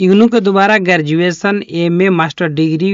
इग्नू के दोबारा graduation M A master degree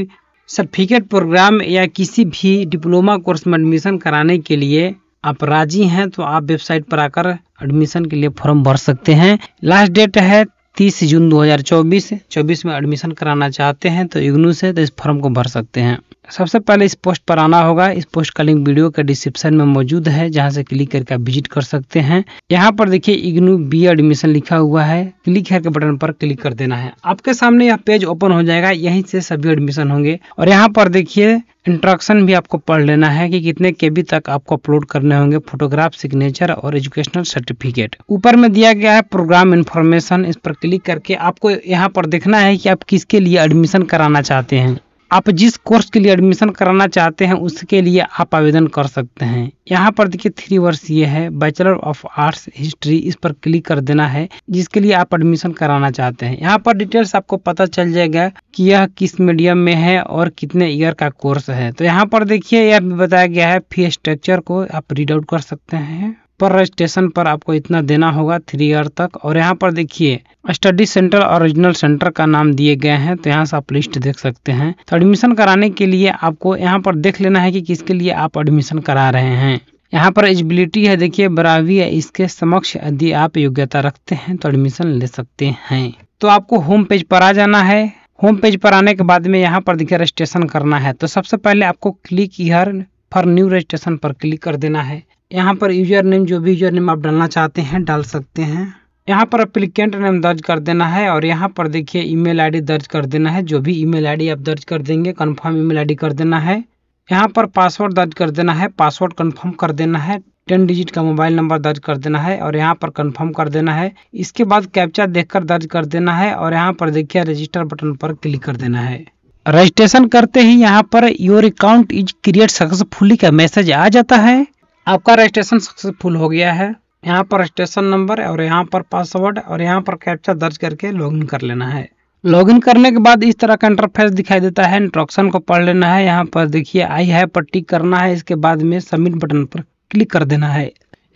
certificate programme या किसी भी डिप्लोमा कोर्स में एडमिशन कराने के लिए आप राजी हैं तो आप वेबसाइट पर आकर एडमिशन के लिए फॉर्म भर सकते हैं लास्ट डेट है 30 जून 2024 24 में एडमिशन कराना चाहते हैं तो इग्नू से तो इस फॉर्म को भर सकते हैं सबसे पहले इस पोस्ट पर आना होगा इस पोस्ट का लिंक वीडियो के डिस्क्रिप्शन में मौजूद है जहां से क्लिक करके आप विजिट कर सकते हैं यहां पर देखिए इग्नू बी एडमिशन लिखा हुआ है क्लिक हेयर के बटन पर क्लिक कर देना है आपके सामने यह पेज ओपन हो जाएगा यहीं से सभी एडमिशन होंगे और यहाँ पर देखिए इंट्रोडक्शन भी आपको पढ़ लेना है कि कितने बी तक आपको अपलोड करने होंगे फोटोग्राफ सिग्नेचर और एजुकेशनल सर्टिफिकेट ऊपर में दिया गया है प्रोग्राम इन्फॉर्मेशन इस पर क्लिक करके आपको यहाँ पर देखना है कि आप किसके लिए एडमिशन कराना चाहते हैं आप जिस कोर्स के लिए एडमिशन कराना चाहते हैं उसके लिए आप आवेदन कर सकते हैं यहाँ पर देखिए थ्री वर्ष ये है बैचलर ऑफ आर्ट्स हिस्ट्री इस पर क्लिक कर देना है जिसके लिए आप एडमिशन कराना चाहते हैं यहाँ पर डिटेल्स आपको पता चल जाएगा कि यह किस मीडियम में है और कितने ईयर का कोर्स है तो यहाँ पर देखिए यह बताया गया है फी स्ट्रक्चर को आप रीड आउट कर सकते हैं पर रजिस्ट्रेशन पर आपको इतना देना होगा थ्री ईयर तक और यहाँ पर देखिए स्टडी सेंटर और रीजनल सेंटर का नाम दिए गए हैं तो यहाँ से आप लिस्ट देख सकते हैं तो एडमिशन कराने के लिए आपको यहाँ पर देख लेना है कि किसके लिए आप एडमिशन करा रहे हैं यहाँ पर एलिजिबिलिटी है देखिए बरावी है इसके समक्ष यदि आप योग्यता रखते हैं तो एडमिशन ले सकते हैं तो आपको होम पेज पर आ जाना है होम पेज पर आने के बाद में यहाँ पर देखिए रजिस्ट्रेशन करना है तो सबसे पहले आपको click here for new registration पर क्लिक कर देना है यहाँ पर यूजर नेम जो भी यूजर नेम आप डालना चाहते हैं डाल सकते हैं यहाँ पर अप्लीकेंट नेम दर्ज कर देना है और यहाँ पर देखिए ईमेल आईडी दर्ज कर देना है जो भी ईमेल आईडी आप दर्ज कर देंगे कन्फर्म ईमेल आईडी कर देना है यहाँ पर पासवर्ड दर्ज कर देना है पासवर्ड कन्फर्म कर देना है टेन डिजिट का मोबाइल नंबर दर्ज कर देना है और यहाँ पर कंफर्म कर देना है इसके बाद कैप्चा देखकर दर्ज कर देना है और यहाँ पर देखिए रजिस्टर बटन पर क्लिक कर देना है रजिस्ट्रेशन करते ही यहाँ पर your account is create successfully का मैसेज आ जाता है आपका रजिस्ट्रेशन सक्सेसफुल हो गया है यहाँ पर रजिस्ट्रेशन नंबर और यहाँ पर पासवर्ड और यहाँ पर कैप्चा दर्ज करके लॉगिन कर लेना है लॉगिन करने के बाद इस तरह का इंटरफेस दिखाई देता है इंट्रोक्शन को पढ़ लेना है यहाँ पर देखिए आई है पर टिक करना है इसके बाद में सबमिट बटन पर क्लिक कर देना है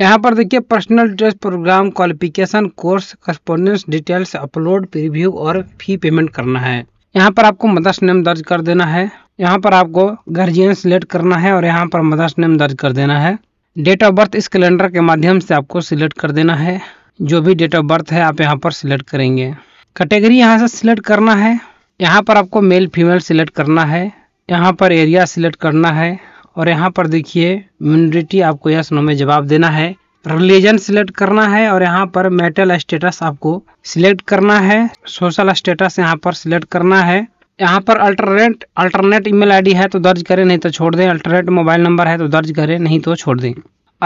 यहाँ पर देखिए personal address programme qualification course correspondence details upload review और फी पेमेंट करना है यहाँ पर आपको मदर्स नेम दर्ज कर देना है यहाँ पर आपको गार्जियन सिलेक्ट करना है और यहाँ पर मदर्स नेम दर्ज कर देना है डेट ऑफ बर्थ इस कैलेंडर के माध्यम से आपको सिलेक्ट कर देना है जो भी डेट ऑफ बर्थ है आप यहाँ पर सिलेक्ट करेंगे कैटेगरी यहाँ से सिलेक्ट करना है यहाँ पर आपको मेल फीमेल सिलेक्ट करना है यहाँ पर एरिया सिलेक्ट करना है और यहाँ पर देखिए म्यूनिटी आपको यस नो में जवाब देना है रिलीजन सिलेक्ट करना है और यहाँ पर मेटल स्टेटस आपको सिलेक्ट करना है सोशल स्टेटस यहाँ पर सिलेक्ट करना है यहाँ पर अल्टरनेट अल्टरनेट ईमेल आईडी है तो दर्ज करें नहीं तो छोड़ दें अल्टरनेट मोबाइल नंबर है तो दर्ज करें नहीं तो छोड़ दें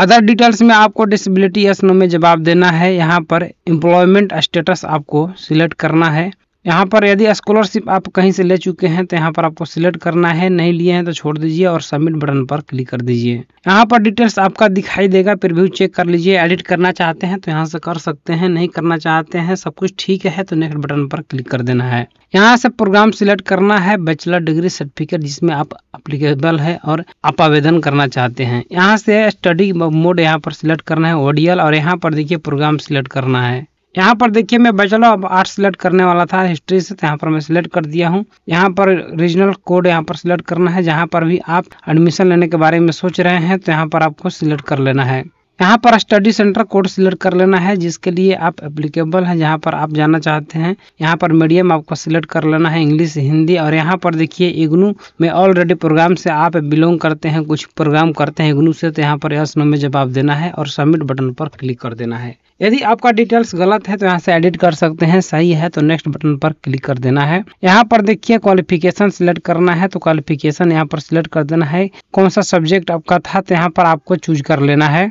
अदर डिटेल्स में आपको डिसेबिलिटी एस में जवाब देना है यहाँ पर एम्प्लॉयमेंट स्टेटस आपको सिलेक्ट करना है यहाँ पर यदि स्कॉलरशिप आप कहीं से ले चुके हैं तो यहाँ पर आपको सिलेक्ट करना है नहीं लिए हैं तो छोड़ दीजिए और सबमिट बटन पर क्लिक कर दीजिए यहाँ पर डिटेल्स आपका दिखाई देगा फिर भी चेक कर लीजिए एडिट करना चाहते हैं तो यहाँ से कर सकते हैं नहीं करना चाहते हैं सब कुछ ठीक है तो नेक्स्ट बटन पर क्लिक कर देना है यहाँ से प्रोग्राम सिलेक्ट करना है बैचलर डिग्री सर्टिफिकेट जिसमें आप अप्लीकेबल है और आप आवेदन करना चाहते हैं यहाँ से स्टडी मोड यहाँ पर सिलेक्ट करना है ओडियल और यहाँ पर देखिए प्रोग्राम सिलेक्ट करना है यहाँ पर देखिए मैं बैचलर ऑफ आर्ट सिलेक्ट करने वाला था हिस्ट्री से तो यहाँ पर मैं सिलेक्ट कर दिया हूँ यहाँ पर रीजनल कोड यहाँ पर सिलेक्ट करना है जहाँ पर भी आप एडमिशन लेने के बारे में सोच रहे हैं तो यहाँ पर आपको सिलेक्ट कर लेना है यहाँ पर स्टडी सेंटर कोड सिलेक्ट कर लेना है जिसके लिए आप एप्लीकेबल हैं जहाँ पर आप जाना चाहते हैं यहाँ पर मीडियम आपको सिलेक्ट कर लेना है इंग्लिश हिंदी और यहाँ पर देखिए इग्नू में ऑलरेडी प्रोग्राम से आप बिलोंग करते हैं कुछ प्रोग्राम करते हैं इग्नू से तो यहाँ पर यस नो में जवाब देना है और सबमिट बटन पर क्लिक कर देना है यदि आपका डिटेल्स गलत है तो यहाँ से एडिट कर सकते हैं सही है तो नेक्स्ट बटन पर क्लिक कर देना है यहाँ पर देखिए क्वालिफिकेशन सिलेक्ट करना है तो क्वालिफिकेशन यहाँ पर सिलेक्ट कर देना है कौन सा सब्जेक्ट आपका था तो यहाँ पर आपको चूज कर लेना है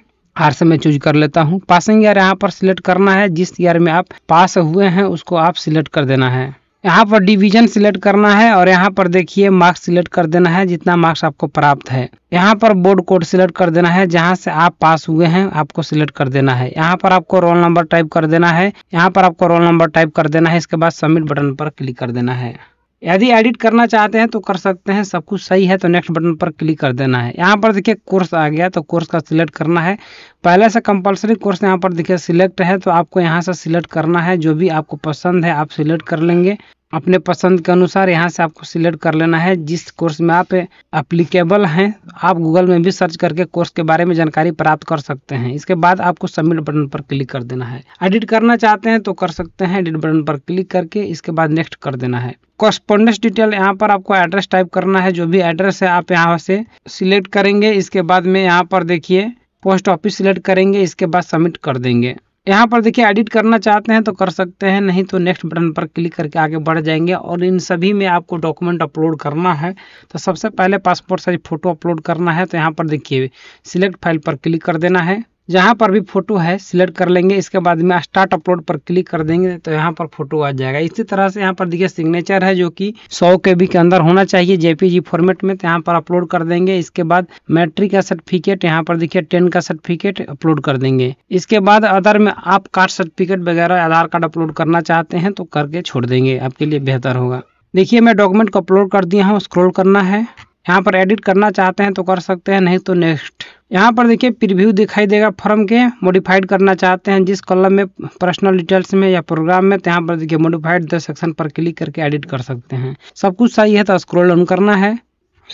से मैं चूज कर लेता हूँ पासिंग ईयर यहाँ पर सिलेक्ट करना है जिस ईयर में आप पास हुए हैं उसको आप सिलेक्ट कर देना है यहाँ पर डिवीजन सिलेक्ट करना है और यहाँ पर देखिए मार्क्स सिलेक्ट कर देना है जितना मार्क्स आपको प्राप्त है यहाँ पर बोर्ड कोड सिलेक्ट कर देना है जहाँ से आप पास हुए हैं आपको सिलेक्ट कर देना है यहाँ पर आपको रोल नंबर टाइप कर देना है यहाँ पर आपको रोल नंबर टाइप कर देना है इसके बाद सबमिट बटन पर क्लिक कर देना है यदि एडिट करना चाहते हैं तो कर सकते हैं सब कुछ सही है तो नेक्स्ट बटन पर क्लिक कर देना है यहाँ पर देखिए कोर्स आ गया तो कोर्स का सिलेक्ट करना है पहले से कंपलसरी कोर्स यहाँ पर देखिए सिलेक्ट है तो आपको यहाँ से सिलेक्ट करना है जो भी आपको पसंद है आप सिलेक्ट कर लेंगे अपने पसंद के अनुसार यहाँ से आपको सिलेक्ट कर लेना है जिस कोर्स में आप अप्लीकेबल हैं आप गूगल में भी सर्च करके कोर्स के बारे में जानकारी प्राप्त कर सकते हैं इसके बाद आपको सबमिट बटन पर क्लिक कर देना है एडिट करना चाहते हैं तो कर सकते हैं एडिट बटन पर क्लिक करके इसके बाद नेक्स्ट कर देना है कॉरस्पोंडेंस डिटेल यहाँ पर आपको एड्रेस टाइप करना है जो भी एड्रेस है आप यहाँ से सिलेक्ट करेंगे इसके बाद में यहाँ पर देखिए पोस्ट ऑफिस सिलेक्ट करेंगे इसके बाद सबमिट कर देंगे यहाँ पर देखिए एडिट करना चाहते हैं तो कर सकते हैं नहीं तो नेक्स्ट बटन पर क्लिक करके आगे बढ़ जाएंगे और इन सभी में आपको डॉक्यूमेंट अपलोड करना है तो सबसे पहले पासपोर्ट साइज फ़ोटो अपलोड करना है तो यहाँ पर देखिए सिलेक्ट फाइल पर क्लिक कर देना है जहाँ पर भी फोटो है सिलेक्ट कर लेंगे इसके बाद में स्टार्ट अपलोड पर क्लिक कर देंगे तो यहाँ पर फोटो आ जाएगा इसी तरह से यहाँ पर देखिए सिग्नेचर है जो कि 100 के के अंदर होना चाहिए जेपीजी फॉर्मेट में तो यहाँ पर अपलोड कर देंगे इसके बाद मैट्रिक का सर्टिफिकेट यहाँ पर देखिए टेन का सर्टिफिकेट अपलोड कर देंगे इसके बाद अदर में आप कास्ट सर्टिफिकेट वगैरह आधार कार्ड अपलोड करना चाहते हैं तो करके छोड़ देंगे आपके लिए बेहतर होगा देखिए मैं डॉक्यूमेंट को अपलोड कर दिया हूँ स्क्रोल करना है यहाँ पर एडिट करना चाहते हैं तो कर सकते हैं नहीं तो नेक्स्ट यहाँ पर देखिए प्रिव्यू दिखाई देगा फॉर्म के मॉडिफाइड करना चाहते हैं जिस कॉलम में पर्सनल डिटेल्स में या प्रोग्राम में तो यहाँ पर देखिए मॉडिफाइड द सेक्शन पर क्लिक करके एडिट कर सकते हैं सब कुछ सही है तो स्क्रॉल डाउन करना है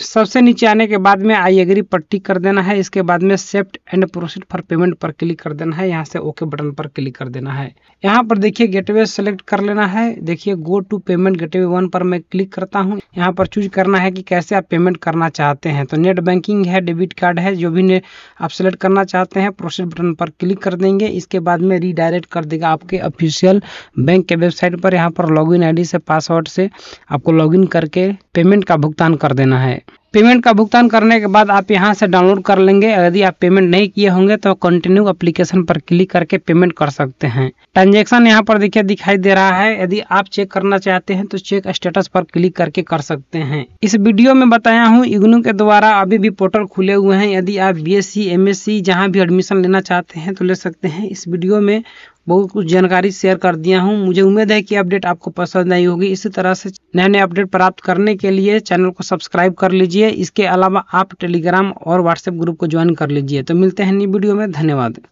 सबसे नीचे आने के बाद में आई एग्री पर टिक कर देना है इसके बाद में saved and proceed for payment पर क्लिक कर देना है यहाँ से ओके बटन पर क्लिक कर देना है यहाँ पर देखिए गेटवे सेलेक्ट कर लेना है देखिए go to payment gateway one पर मैं क्लिक करता हूँ यहाँ पर चूज करना है कि कैसे आप पेमेंट करना चाहते हैं तो नेट बैंकिंग है डेबिट कार्ड है जो भी आप सेलेक्ट करना चाहते हैं प्रोसीड बटन पर क्लिक कर देंगे इसके बाद में रीडायरेक्ट कर देगा आपके ऑफिशियल बैंक के वेबसाइट पर यहाँ पर लॉग इन से पासवर्ड से आपको लॉग करके पेमेंट का भुगतान कर देना है पेमेंट का भुगतान करने के बाद आप यहाँ से डाउनलोड कर लेंगे यदि आप पेमेंट नहीं किए होंगे तो कंटिन्यू एप्लीकेशन पर क्लिक करके पेमेंट कर सकते हैं ट्रांजेक्शन यहाँ पर देखिए दिखाई दे रहा है यदि आप चेक करना चाहते हैं तो चेक स्टेटस पर क्लिक करके कर सकते हैं इस वीडियो में बताया हूँ इग्नू के द्वारा अभी भी पोर्टल खुले हुए हैं यदि आप B S C M S C जहाँ भी एडमिशन लेना चाहते हैं तो ले सकते हैं इस वीडियो में बहुत कुछ जानकारी शेयर कर दिया हूँ मुझे उम्मीद है कि अपडेट आपको पसंद आई होगी इसी तरह से नए नए अपडेट प्राप्त करने के लिए चैनल को सब्सक्राइब कर लीजिए इसके अलावा आप टेलीग्राम और व्हाट्सएप ग्रुप को ज्वाइन कर लीजिए तो मिलते हैं नई वीडियो में धन्यवाद